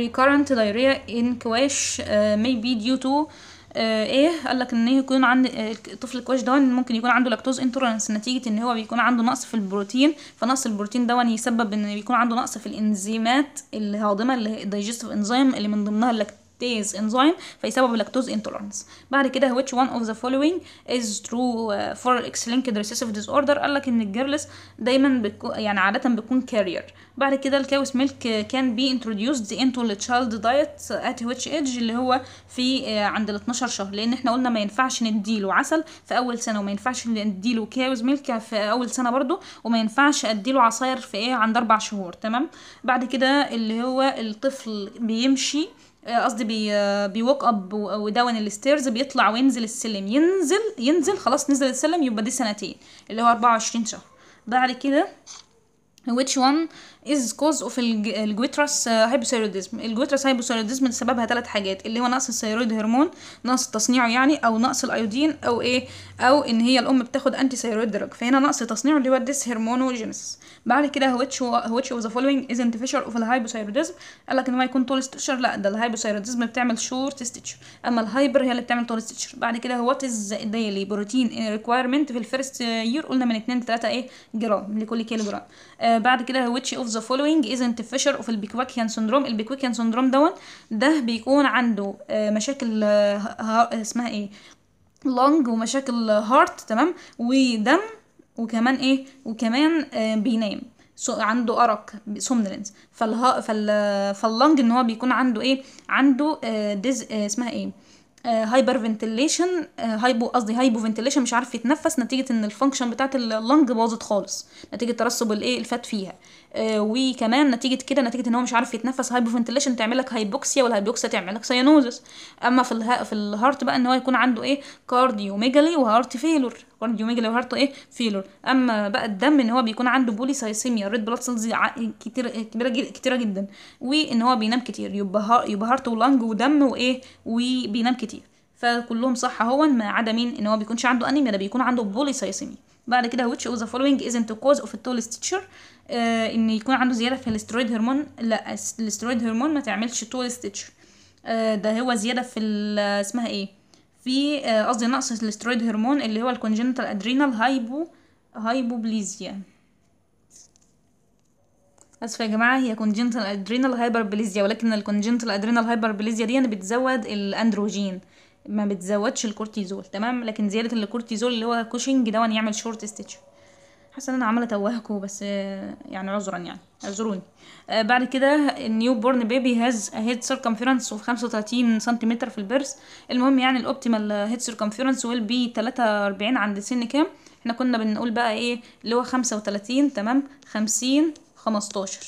recurrent diarrhea in كواش uh, may be due to uh, ايه قالك ان يكون عند الطفل آه، الكواش ده ممكن يكون عنده لاكتوز انتولرانس نتيجه ان هو بيكون عنده نقص في البروتين فنقص البروتين ده يعني يسبب ان بيكون عنده نقص في الانزيمات الهاضمه اللي الدايجستيف انزيم اللي من ضمنها اللاكتوز لاكتيز انزيم فيسبب لاكتوز انتولرنس بعد كده which one of the following is true uh, for x linked recessive disorder قال لك ان الجيرلس دايما بتكون يعني عاده بتكون كارير بعد كده الكاوس ميلك كان بي انتروديوسد انتو the دايت ات ويتش which age اللي هو في uh, عند ال 12 شهر لان احنا قلنا ما ينفعش نديله عسل في اول سنه وما ينفعش نديله كاوز ميلك في اول سنه برده وما ينفعش اديله عصاير في ايه عند اربع شهور تمام بعد كده اللي هو الطفل بيمشي آه، قصدي بي آه، بيوك اب وداون الستيرز بيطلع وينزل السلم ينزل ينزل خلاص نزل السلم يبقى دي سنتين اللي هو 24 شهر بعد كده which one is cause of الجويترس هايبوثيروديزم الجويترس هايبوثيروديزم سببها ثلاث حاجات اللي هو نقص الثيرويد هرمون نقص تصنيعه يعني او نقص الايودين او ايه او ان هي الام بتاخد انتي ثيرويد دراج فهنا نقص تصنيعه اللي هو ديس هرمونوجينيسيس بعد كده which which of the following انت فيشر of الهايبوثيروديزم قال لك ان هو يكون تول ستيتشر لا ده الهايبوثيروديزم بتعمل شورت ستيتشر اما الهايبر هي اللي بتعمل تول ستيتشر بعد كده what is daily بروتين requirement في الفيرست يير قلنا من 2 ل 3 ايه جرام لكل كيلو جرام آه بعد كده which of the following isn't feature of the البيكوكيان syndrome البيكوكيان syndrome دون ده بيكون عنده آه، مشاكل آه، آه، اسمها ايه lung ومشاكل heart تمام ودم وكمان ايه وكمان بينام عنده ارق سومنلنس فال فال فاللنج ان هو بيكون عنده ايه عنده ديز اسمها ايه هايبر فنتيليشن هايبو قصدي هايبو فنتيليشن مش عارف يتنفس نتيجه ان الفانكشن بتاعه اللنج باظت خالص نتيجه ترسب الايه الفات فيها آه، وكمان نتيجه كده نتيجه ان هو مش عارف يتنفس هايبو فنتيليشن تعمل لك هايبوكسيا والهايبوكسيا تعمل لك سيانوزس اما في في الهارت بقى ان هو يكون عنده ايه كارديوميجالي وهارت فيلور كارديوميجالي وهارت ايه فيلور اما بقى الدم ان هو بيكون عنده بوليسايسيميا الريد بلاد سيلز كتير كبيره كتيره جدا وان هو بينام كتير يبقى يبقى هارت ولانج ودم وايه وبينام كتير فكلهم صح اهو ما عدا مين ان هو بيكونش عنده انيميا ده بيكون عنده بوليسايسيميا بعد كده which of the following isn't the cause of a tall stature آه ان يكون عنده زياده في الاسترويد هرمون لا الاسترويد هرمون ما تعملش tall stature آه ده هو زياده في اسمها ايه في آه، قصدي نقص الاسترويد هرمون اللي هو الكونجنتال ادرينال هايبو هايبوبليزيا اسفه يا جماعه هي كونجنتال ادرينال هايبربليزيا ولكن الكونجنتال ادرينال هايبربليزيا دي بتزود الاندروجين ما بتزودش الكورتيزول تمام لكن زياده الكورتيزول اللي هو كوشنج ده يعمل شورت ستيتش حاسه ان انا عماله اتوهكم بس يعني عذرا يعني اعذروني آه، بعد كده النيو بورن بيبي هاز هيد سيركمفيرنس اوف 35 سنتيمتر في البرس المهم يعني الاوبتيمال هيد سيركمفيرنس ويل بي 43 عند سن كام احنا كنا بنقول بقى ايه اللي هو 35 تمام 50 15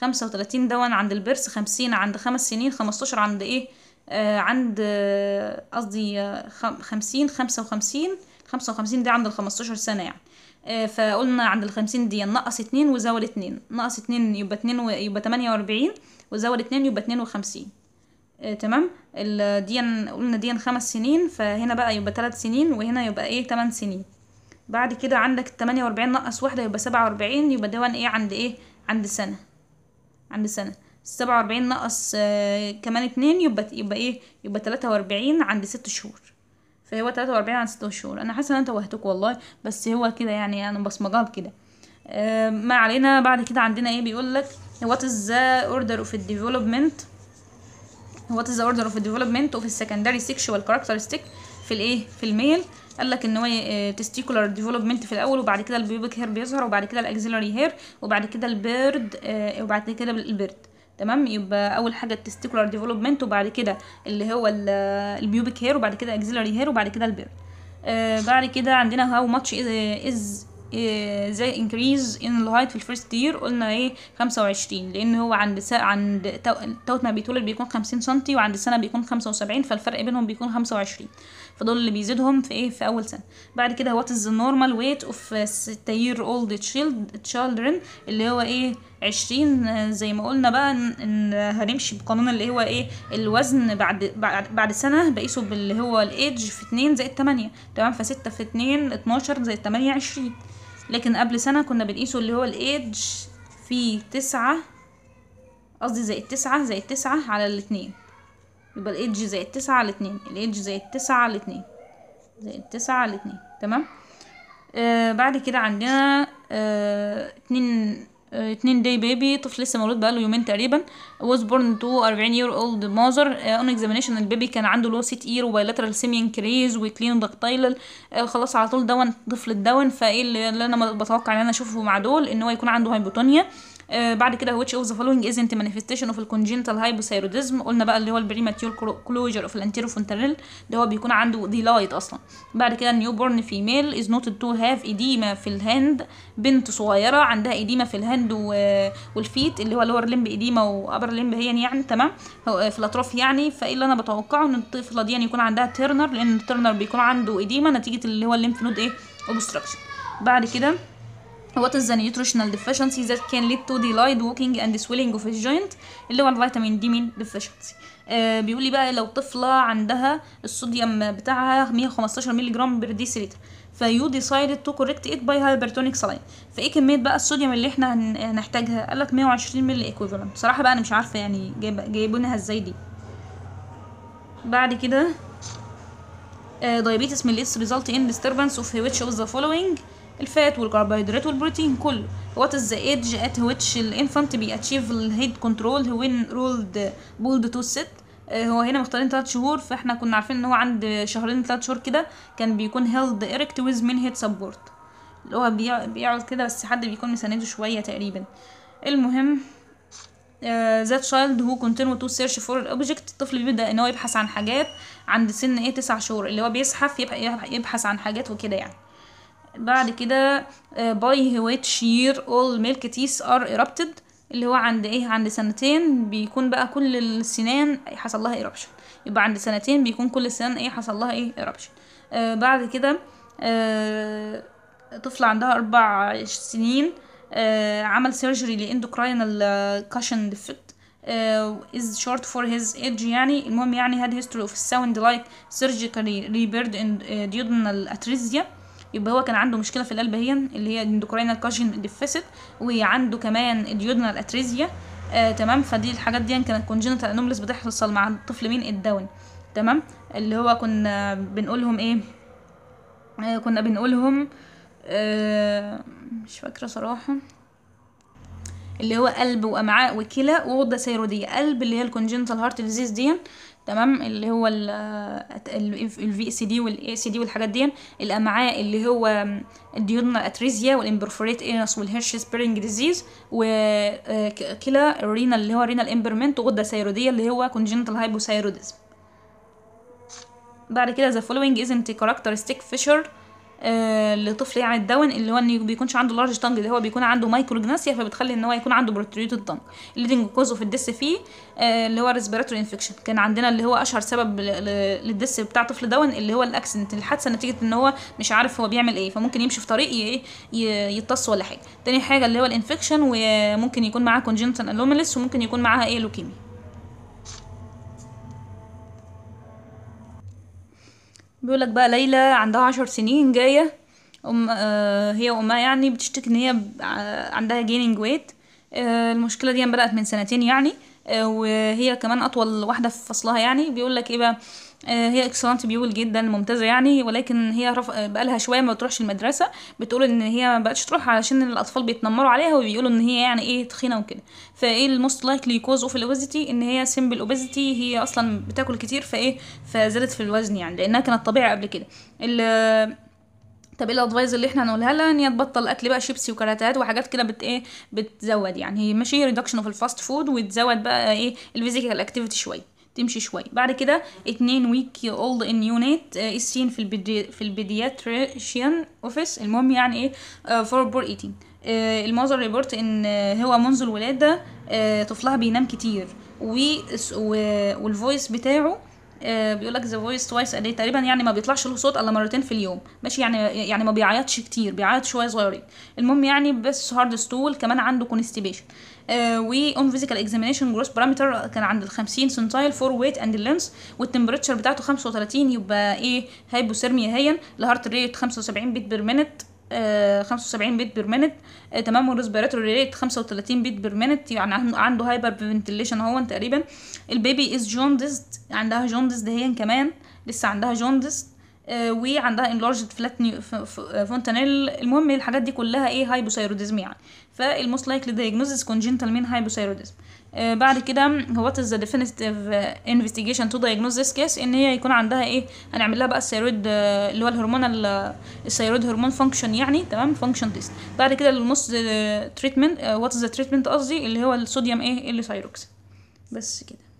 35 دون عند البرس 50 عند 5 سنين 15 عند ايه آه عند قصدي آه 50 55 55 دي عند ال 15 سنه يعني آه، فقلنا عند الخمسين دي نقص اتنين وزود اتنين نقص اتنين يبقى اتنين و... يبقى تمانية واربعين وزود اتنين يبقى اتنين وخمسين اه تمام دي قلنا دي خمس سنين فهنا بقى يبقى تلات سنين وهنا يبقى ايه تمن سنين بعد كده عندك التمانية واربعين نقص واحدة يبقى سبعة واربعين يبقى ده ايه عند ايه عند سنة عند سنة سبعة واربعين نقص اه كمان اتنين يبقى يبقى ايه يبقى تلاتة واربعين عند ست شهور فهو 43 عن 6 شهور انا حاسه ان انا توهتكم والله بس هو كده يعني انا بصمجها كده ما علينا بعد كده عندنا ايه بيقول لك وات از ذا اوردر اوف الديفلوبمنت وات از ذا اوردر اوف الديفلوبمنت اوف السكندري سيكشوال كاركترستيك في الايه في الميل قال لك ان هو تستيكولار آه، ديفلوبمنت في الاول وبعد كده البيبك هير بيظهر وبعد كده الاكزيلاري هير وبعد كده البيرد آه، وبعد كده البيرد تمام يبقى اول حاجه التستيكولار ديفلوبمنت وبعد كده اللي هو البيوبيك هير وبعد كده اكزيلاري هير وبعد كده البير آه، بعد كده عندنا هاو ماتش از زي انكريز ان الهايت في الفيرست يير قلنا ايه خمسة وعشرين لان هو عند سا عند توت ما بيتولد بيكون خمسين سنتي وعند سنه بيكون خمسة وسبعين فالفرق بينهم بيكون خمسة وعشرين فدول اللي بيزيدهم في ايه في اول سنه بعد كده وات از نورمال ويت اوف 6 يير اولد تشيلدرن اللي هو ايه عشرين آه، زي ما قلنا بقى ان هنمشي بقانون اللي هو ايه الوزن بعد بعد, بعد سنه بقيسه باللي هو الايدج في اتنين زائد تمانية تمام ف 6 في اتنين اتناشر زائد تمانية عشرين لكن قبل سنه كنا بنقيسه اللي هو الايدج في تسعة قصدي زائد تسعة زائد تسعة على الاتنين يبقى الإيدج زائد تسعة على اتنين الإيدج زائد تسعة على اتنين زائد تسعة على اتنين تمام آه بعد كده عندنا آه اتنين آه اتنين داي بيبي طفل لسه مولود بقاله يومين تقريبا was born to 40 year old mother uh, on examination البيبي كان عنده low seat ear وbilateral simian crease وclean ضغطايلل آه، خلاص على طول دون طفل الدون فايه اللي انا بتوقع ان انا اشوفه مع دول ان هو يكون عنده هايبوتونيا آه آه، بعد كده which of the following isn't manifestation of الكونجنتال هايبوثايروديزم قلنا بقى اللي هو البريماتيور كلوجر اوف الانتيروفونتريل ده هو بيكون عنده ديلايت اصلا بعد كده نيو بورن فيميل از نوتد تو هاف ايديما في الهند بنت صغيره عندها ايديما في الهند والفيت اللي هو لور لمب ايديما وابر لمب هي يعني تمام في الاطراف يعني فايه اللي انا بتوقعه ان الطفله دي يعني يكون عندها ترنر لان الترنر بيكون عنده ايديما نتيجه اللي هو الليمف نود ايه اوبستراكشن بعد كده What is the nutritional deficiency that can lead to delayed walking and swelling of his joint اللي هو الفيتامين دي مين deficiency آه بيقول لي بقى لو طفلة عندها الصوديوم بتاعها 115 مللي جرام بير ديسيلتر فيو ديسايدد تو كوركت ات باي هايبرتونيك سلاين فايه كميه بقى الصوديوم اللي احنا هنحتاجها قال لك 120 مللي ايكويفالنت بصراحه بقى انا مش عارفه يعني جايبينها ازاي دي بعد كده دايابيتس من الاتس result ان disturbance of which of the following الفات والكربوهيدرات والبروتين كله وات از ذا ايدج ات which الانفانت بي اتشيف الهيد كنترول وين رولد بولد تو سيت هو هنا مختارين 3 شهور فاحنا كنا عارفين ان هو عند شهرين 3 شهور كده كان بيكون هيلد ايركت ويز من هيد سبورت اللي هو بيقعد كده بس حد بيكون مسنده شويه تقريبا المهم ذات شايلد هو كونتينيو تو سيرش فور الاوبجكت الطفل بيبدا ان هو يبحث عن حاجات عند سن ايه تسع شهور اللي هو بيزحف يبحث عن حاجات وكده يعني بعد كده باي آه، which year all milk teeth are erupted اللي هو عند ايه عند سنتين بيكون بقى كل السنان حصل لها ايربشن يبقى عند سنتين بيكون كل السنان ايه حصل لها ايه ايربشن آه، بعد كده آه، طفلة عندها أربع سنين عمل سيرجري لإندوكراينال كاشن Uh, is short for his age يعني المهم يعني had history of sound like surgically repaired and duodenal atresia يبقى هو كان عنده مشكله في القلب هي اللي هي اندوكراينال كاجين ديفيسيت وعنده كمان الديودنال اتريزيا آه تمام فدي الحاجات دي يعني كانت كونجنتال انوملس بتحصل مع الطفل مين الداون تمام اللي هو كنا بنقولهم ايه آه كنا بنقولهم آه مش فاكره صراحه اللي هو قلب وامعاء وكلى وغده ثيروديه قلب اللي هي الكونجنتال هارت ديزيز دي تمام اللي هو الفي سي دي والاي سي دي والحاجات دي الامعاء اللي هو الديودنا الاتريزيا والامبرفوريت انس والهيرش سبيرنج ديزيز وكلا الرينا اللي هو رينال امبرمنت وغده سيروديه اللي هو كونجنتال هايبوثايروديزم بعد كده the following isn't characteristic feature آه، لطفل يعني الدون اللي هو انه بيكونش عنده لارج تانج ده هو بيكون عنده مايكروجناسيا فبتخلي ان هو يكون عنده بروتريوت تانج ليدنج كوز اوف الدس فيه آه، اللي هو ريسبيراتوري انفكشن كان عندنا اللي هو اشهر سبب للدس بتاع طفل دون اللي هو الاكسنت الحادثه نتيجه ان هو مش عارف هو بيعمل ايه فممكن يمشي في طريق ايه يتص ولا حاجه تاني حاجه اللي هو الانفكشن وممكن يكون معاه كونجنتال انوميلس وممكن يكون معاها ايه لوكيميا بيقولك بقى ليلى عندها عشر سنين جاية أم آه، هي وأمها يعني بتشتكي إن هي عندها جينينج ويت آه، المشكلة دي يعني بدأت من سنتين يعني آه، وهي كمان أطول واحدة في فصلها يعني بيقولك إيه بقى آه، هي اكسلانت بيول جدا ممتازه يعني ولكن هي رف... بقالها شويه ما بتروحش المدرسه بتقول ان هي ما بقتش تروح علشان الاطفال بيتنمروا عليها وبيقولوا ان هي يعني ايه تخينه وكده فايه الموست لايكلي كوز اوف الاوبيزيتي ان هي سمبل اوبيزيتي هي اصلا بتاكل كتير فايه فزادت في الوزن يعني لانها كانت طبيعي قبل كده ال آه، طب ايه الادفايز اللي احنا هنقولها لها ان هي تبطل اكل بقى شيبسي وكراتات وحاجات كده بت ايه بتزود يعني هي ماشي ريدكشن اوف الفاست فود وتزود بقى ايه الفيزيكال اكتيفيتي شويه تمشي شويه بعد كده اتنين ويك اولد ان يونيت السين في البيدي في البيدياتريشن اوفيس المهم يعني ايه فور بور ايتين المذر ريبورت ان آه، هو منذ الولاده آه، طفلها بينام كتير والفويس بتاعه آه، بيقول لك ذا فويس توايس ا تقريبا يعني ما بيطلعش له صوت الا مرتين في اليوم ماشي يعني يعني ما بيعيطش كتير بيعيط شويه صغيرين المهم يعني بس هارد ستول كمان عنده كونستيبيشن اون فيزيكال اكزامينشن جروس بارامتر كان عند ال 50 سنتايل فور ويت اند لينس والتمبريتشر بتاعته 35 يبقى ايه هايبوثيرميا هيا الهارت ريت 75 بيت بير مينت 75 بيت بير مينت تمام والريسبيراتور ريت 35 بيت بير مينت يعني عنده هايبر فنتيليشن اهو تقريبا البيبي از جوندست عندها جوندست هي كمان لسه عندها جوندست آه، وعندها انلارجد فلات فونتانيل المهم الحاجات دي كلها ايه هايبوثايروديزم يعني فالموست لايكلي دايجنوزز كونجنتال مين هايبوثايروديزم آه، بعد كده هو ذا ديفينيتيف انفستيجيشن تو دايجنوز ذيس كيس ان هي يكون عندها ايه هنعمل لها بقى الثيرويد آه، اللي هو الهرمون آه، الثيرويد هرمون فانكشن يعني تمام فانكشن تيست بعد كده الموست تريتمنت وات ذا تريتمنت قصدي اللي هو الصوديوم ايه اللي ثايروكس بس كده